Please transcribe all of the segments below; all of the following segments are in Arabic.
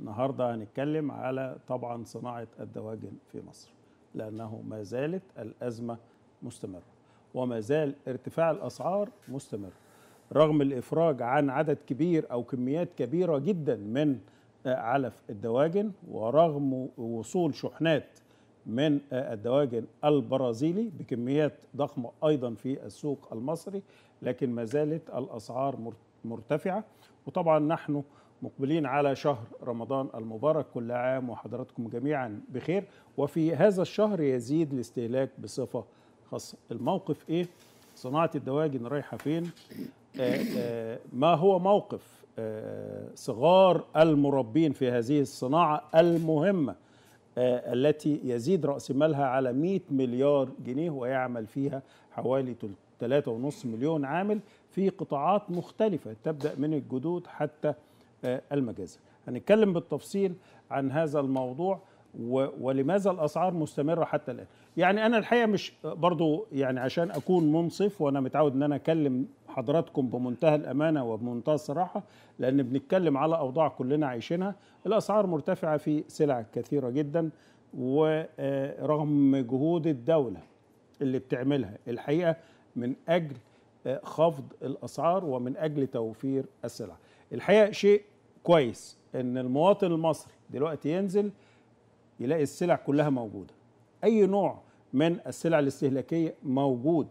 النهارده هنتكلم على طبعا صناعه الدواجن في مصر لانه ما زالت الازمه مستمره وما زال ارتفاع الاسعار مستمر رغم الافراج عن عدد كبير او كميات كبيره جدا من علف الدواجن ورغم وصول شحنات من الدواجن البرازيلي بكميات ضخمه ايضا في السوق المصري لكن ما زالت الاسعار مرتفعه وطبعا نحن مقبلين على شهر رمضان المبارك كل عام وحضراتكم جميعا بخير وفي هذا الشهر يزيد الاستهلاك بصفة خاصة الموقف إيه؟ صناعة الدواجن رايحة فين؟ آه، آه، ما هو موقف آه، صغار المربين في هذه الصناعة المهمة التي يزيد رأس مالها على 100 مليار جنيه ويعمل فيها حوالي 3.5 مليون عامل في قطاعات مختلفة تبدأ من الجدود حتى المجازر هنتكلم بالتفصيل عن هذا الموضوع ولماذا الاسعار مستمره حتى الان يعني انا الحقيقه مش برضو يعني عشان اكون منصف وانا متعود ان انا اكلم حضراتكم بمنتهى الامانه وبمنتهى الصراحه لان بنتكلم على اوضاع كلنا عايشينها الاسعار مرتفعه في سلع كثيره جدا ورغم آه، جهود الدوله اللي بتعملها الحقيقه من اجل آه، خفض الاسعار ومن اجل توفير السلع الحقيقه شيء كويس ان المواطن المصري دلوقتي ينزل يلاقي السلع كلها موجوده اي نوع من السلع الاستهلاكيه موجود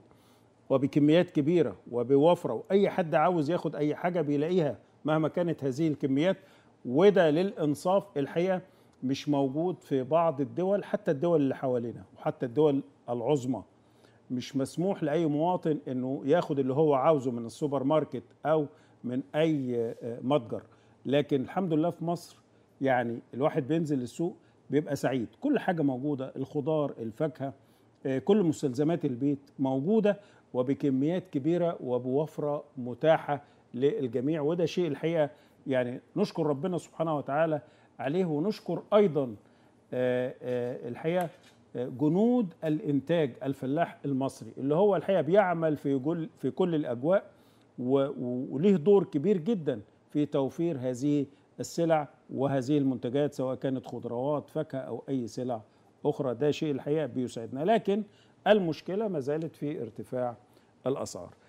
وبكميات كبيره وبوفره واي حد عاوز ياخد اي حاجه بيلاقيها مهما كانت هذه الكميات وده للانصاف الحقيقه مش موجود في بعض الدول حتى الدول اللي حوالينا وحتى الدول العظمى مش مسموح لاي مواطن انه ياخد اللي هو عاوزه من السوبر ماركت او من اي متجر لكن الحمد لله في مصر يعني الواحد بينزل السوق بيبقى سعيد كل حاجه موجوده الخضار الفاكهه آه، كل مستلزمات البيت موجوده وبكميات كبيره وبوفره متاحه للجميع وده شيء الحقيقه يعني نشكر ربنا سبحانه وتعالى عليه ونشكر ايضا آه، آه، الحقيقه جنود الانتاج الفلاح المصري اللي هو الحقيقه بيعمل في في كل الاجواء وليه دور كبير جدا في توفير هذه السلع وهذه المنتجات سواء كانت خضروات فاكهة أو أي سلع أخرى ده شيء الحقيقة بيسعدنا لكن المشكلة ما زالت في ارتفاع الأسعار